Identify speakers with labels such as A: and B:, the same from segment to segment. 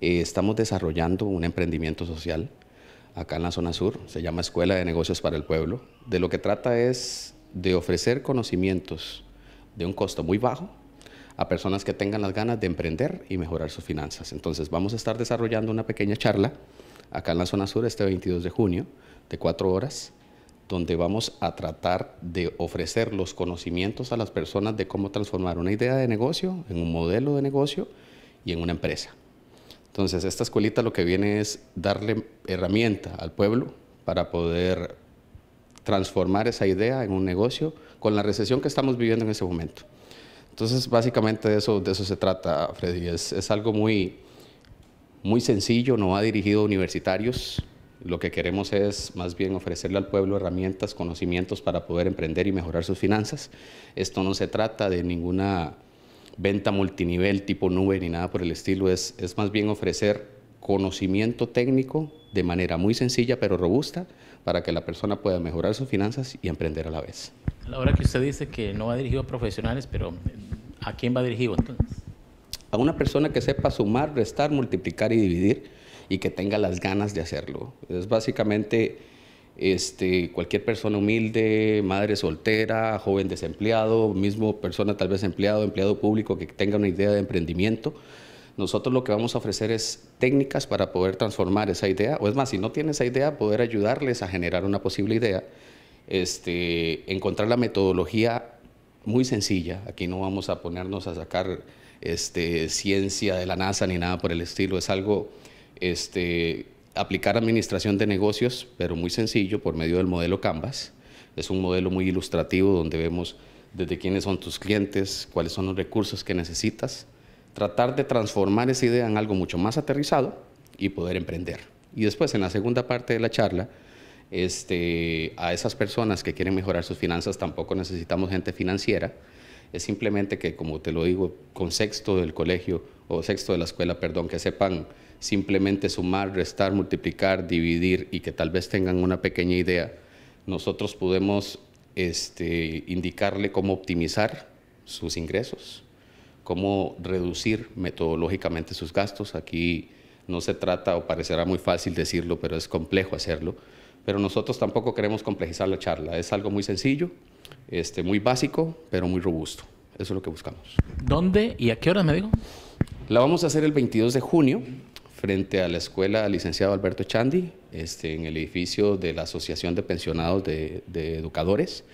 A: Eh, estamos desarrollando un emprendimiento social acá en la zona sur, se llama Escuela de Negocios para el Pueblo. De lo que trata es de ofrecer conocimientos de un costo muy bajo a personas que tengan las ganas de emprender y mejorar sus finanzas. Entonces vamos a estar desarrollando una pequeña charla acá en la zona sur este 22 de junio de cuatro horas, donde vamos a tratar de ofrecer los conocimientos a las personas de cómo transformar una idea de negocio en un modelo de negocio y en una empresa. Entonces, esta escuelita lo que viene es darle herramienta al pueblo para poder transformar esa idea en un negocio con la recesión que estamos viviendo en ese momento. Entonces, básicamente de eso, de eso se trata, Freddy. Es, es algo muy, muy sencillo, no ha dirigido universitarios. Lo que queremos es más bien ofrecerle al pueblo herramientas, conocimientos para poder emprender y mejorar sus finanzas. Esto no se trata de ninguna venta multinivel tipo nube ni nada por el estilo, es, es más bien ofrecer conocimiento técnico de manera muy sencilla pero robusta para que la persona pueda mejorar sus finanzas y emprender a la vez. A la hora que usted dice que no va dirigido a profesionales, pero ¿a quién va dirigido entonces? A una persona que sepa sumar, restar, multiplicar y dividir y que tenga las ganas de hacerlo. Es básicamente este, cualquier persona humilde, madre soltera, joven desempleado, mismo persona tal vez empleado, empleado público que tenga una idea de emprendimiento. Nosotros lo que vamos a ofrecer es técnicas para poder transformar esa idea, o es más, si no tiene esa idea, poder ayudarles a generar una posible idea, este, encontrar la metodología muy sencilla. Aquí no vamos a ponernos a sacar este, ciencia de la NASA ni nada por el estilo. Es algo este, aplicar administración de negocios, pero muy sencillo, por medio del modelo Canvas. Es un modelo muy ilustrativo donde vemos desde quiénes son tus clientes, cuáles son los recursos que necesitas. Tratar de transformar esa idea en algo mucho más aterrizado y poder emprender. Y después, en la segunda parte de la charla, este, a esas personas que quieren mejorar sus finanzas, tampoco necesitamos gente financiera, es simplemente que, como te lo digo, con sexto del colegio o sexto de la escuela, perdón, que sepan simplemente sumar, restar, multiplicar, dividir y que tal vez tengan una pequeña idea, nosotros podemos este, indicarle cómo optimizar sus ingresos, cómo reducir metodológicamente sus gastos. Aquí no se trata, o parecerá muy fácil decirlo, pero es complejo hacerlo pero nosotros tampoco queremos complejizar la charla. Es algo muy sencillo, este, muy básico, pero muy robusto. Eso es lo que buscamos. ¿Dónde y a qué hora me digo? La vamos a hacer el 22 de junio frente a la escuela licenciado Alberto Chandi, este, en el edificio de la Asociación de Pensionados de, Educadores,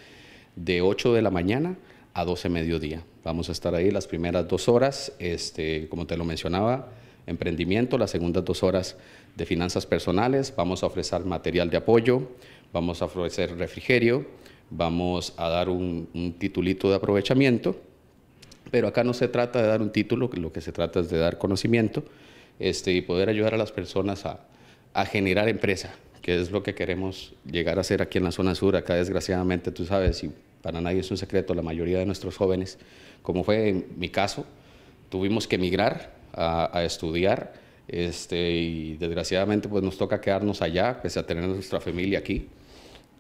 A: de 8 de la mañana a 12 mediodía. Vamos a estar ahí las primeras dos horas, este, como te lo mencionaba, emprendimiento, las segundas dos horas de finanzas personales, vamos a ofrecer material de apoyo, vamos a ofrecer refrigerio, vamos a dar un, titulito de aprovechamiento, pero acá no se trata de dar un título, lo que se trata es de dar conocimiento este, y poder ayudar a las personas a, a generar empresa, que es lo que queremos llegar a hacer aquí en la zona sur. Acá desgraciadamente, tú sabes, y para nadie es un secreto, la mayoría de nuestros jóvenes, como fue en mi caso, tuvimos que emigrar a, estudiar. Este, y desgraciadamente pues nos toca quedarnos allá, pese a tener nuestra familia aquí.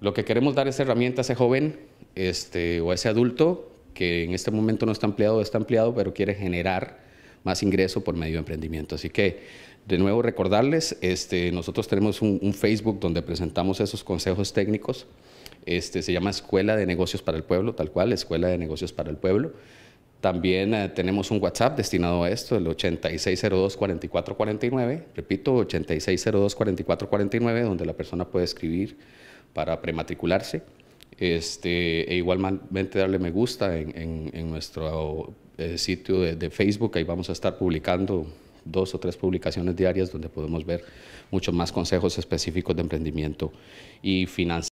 A: Lo que queremos dar es herramienta a ese joven este, o a ese adulto que en este momento no está empleado, está empleado, pero quiere generar más ingreso por medio de emprendimiento. Así que, de nuevo, recordarles, este, nosotros tenemos un, un Facebook donde presentamos esos consejos técnicos. Este, se llama Escuela de Negocios para el Pueblo, tal cual, Escuela de Negocios para el Pueblo. También eh, tenemos un WhatsApp destinado a esto, el 8602-4449. Repito, 8602-4449, donde la persona puede escribir para prematricularse. Este, e igualmente darle me gusta en, nuestro eh, sitio de, Facebook. Ahí vamos a estar publicando dos o tres publicaciones diarias donde podemos ver muchos más consejos específicos de emprendimiento y financiación.